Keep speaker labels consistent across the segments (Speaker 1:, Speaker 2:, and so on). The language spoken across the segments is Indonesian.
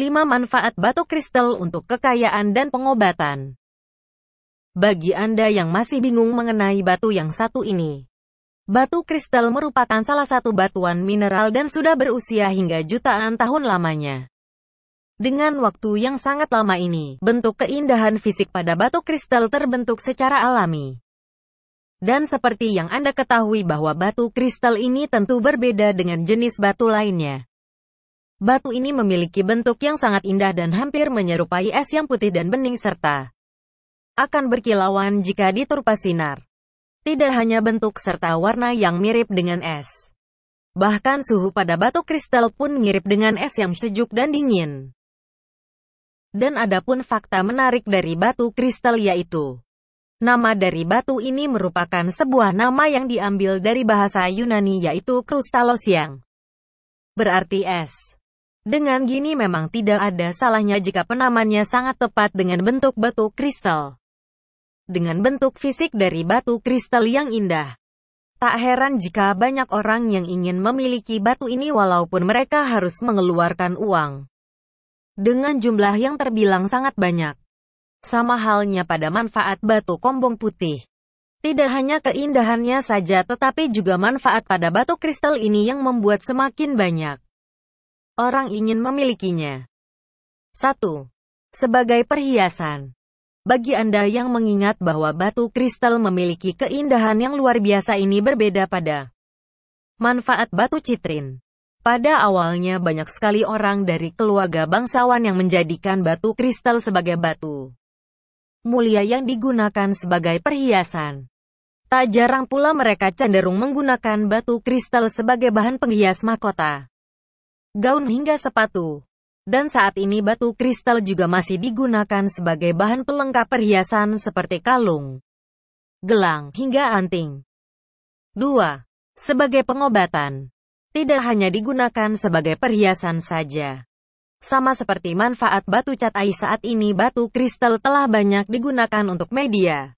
Speaker 1: 5 Manfaat Batu Kristal untuk Kekayaan dan Pengobatan Bagi Anda yang masih bingung mengenai batu yang satu ini, batu kristal merupakan salah satu batuan mineral dan sudah berusia hingga jutaan tahun lamanya. Dengan waktu yang sangat lama ini, bentuk keindahan fisik pada batu kristal terbentuk secara alami. Dan seperti yang Anda ketahui bahwa batu kristal ini tentu berbeda dengan jenis batu lainnya. Batu ini memiliki bentuk yang sangat indah dan hampir menyerupai es yang putih dan bening serta akan berkilauan jika diterpa sinar. Tidak hanya bentuk serta warna yang mirip dengan es. Bahkan suhu pada batu kristal pun mirip dengan es yang sejuk dan dingin. Dan ada pun fakta menarik dari batu kristal yaitu Nama dari batu ini merupakan sebuah nama yang diambil dari bahasa Yunani yaitu Krustalos yang berarti es. Dengan gini memang tidak ada salahnya jika penamannya sangat tepat dengan bentuk batu kristal. Dengan bentuk fisik dari batu kristal yang indah. Tak heran jika banyak orang yang ingin memiliki batu ini walaupun mereka harus mengeluarkan uang. Dengan jumlah yang terbilang sangat banyak. Sama halnya pada manfaat batu kombong putih. Tidak hanya keindahannya saja tetapi juga manfaat pada batu kristal ini yang membuat semakin banyak orang ingin memilikinya. 1. Sebagai perhiasan. Bagi Anda yang mengingat bahwa batu kristal memiliki keindahan yang luar biasa ini berbeda pada manfaat batu citrin. Pada awalnya banyak sekali orang dari keluarga bangsawan yang menjadikan batu kristal sebagai batu mulia yang digunakan sebagai perhiasan. Tak jarang pula mereka cenderung menggunakan batu kristal sebagai bahan penghias mahkota gaun hingga sepatu. Dan saat ini batu kristal juga masih digunakan sebagai bahan pelengkap perhiasan seperti kalung, gelang, hingga anting. 2. Sebagai pengobatan. Tidak hanya digunakan sebagai perhiasan saja. Sama seperti manfaat batu cat air saat ini batu kristal telah banyak digunakan untuk media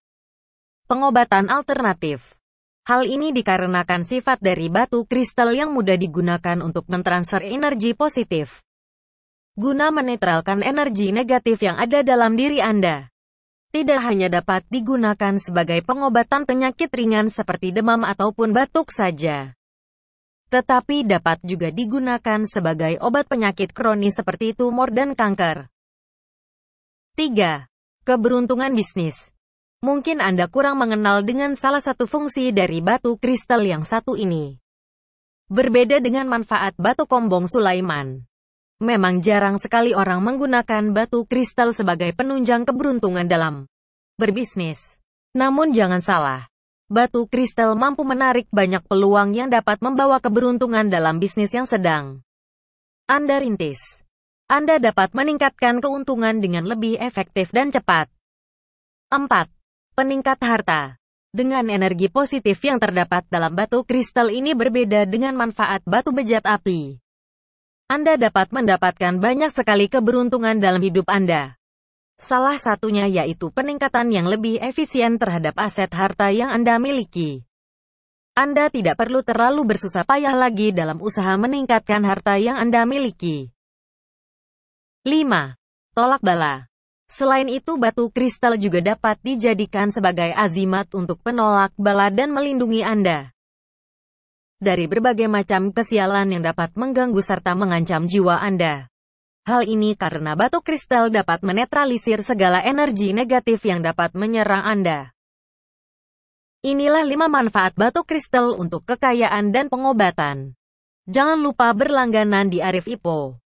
Speaker 1: pengobatan alternatif. Hal ini dikarenakan sifat dari batu kristal yang mudah digunakan untuk mentransfer energi positif. Guna menetralkan energi negatif yang ada dalam diri Anda. Tidak hanya dapat digunakan sebagai pengobatan penyakit ringan seperti demam ataupun batuk saja. Tetapi dapat juga digunakan sebagai obat penyakit kronis seperti tumor dan kanker. 3. Keberuntungan bisnis Mungkin Anda kurang mengenal dengan salah satu fungsi dari batu kristal yang satu ini. Berbeda dengan manfaat batu kombong Sulaiman. Memang jarang sekali orang menggunakan batu kristal sebagai penunjang keberuntungan dalam berbisnis. Namun jangan salah, batu kristal mampu menarik banyak peluang yang dapat membawa keberuntungan dalam bisnis yang sedang Anda rintis. Anda dapat meningkatkan keuntungan dengan lebih efektif dan cepat. 4. Peningkat harta dengan energi positif yang terdapat dalam batu kristal ini berbeda dengan manfaat batu bejat api. Anda dapat mendapatkan banyak sekali keberuntungan dalam hidup Anda. Salah satunya yaitu peningkatan yang lebih efisien terhadap aset harta yang Anda miliki. Anda tidak perlu terlalu bersusah payah lagi dalam usaha meningkatkan harta yang Anda miliki. 5. Tolak bala Selain itu batu kristal juga dapat dijadikan sebagai azimat untuk penolak bala dan melindungi Anda dari berbagai macam kesialan yang dapat mengganggu serta mengancam jiwa Anda. Hal ini karena batu kristal dapat menetralisir segala energi negatif yang dapat menyerang Anda. Inilah 5 manfaat batu kristal untuk kekayaan dan pengobatan. Jangan lupa berlangganan di Arif Ipo.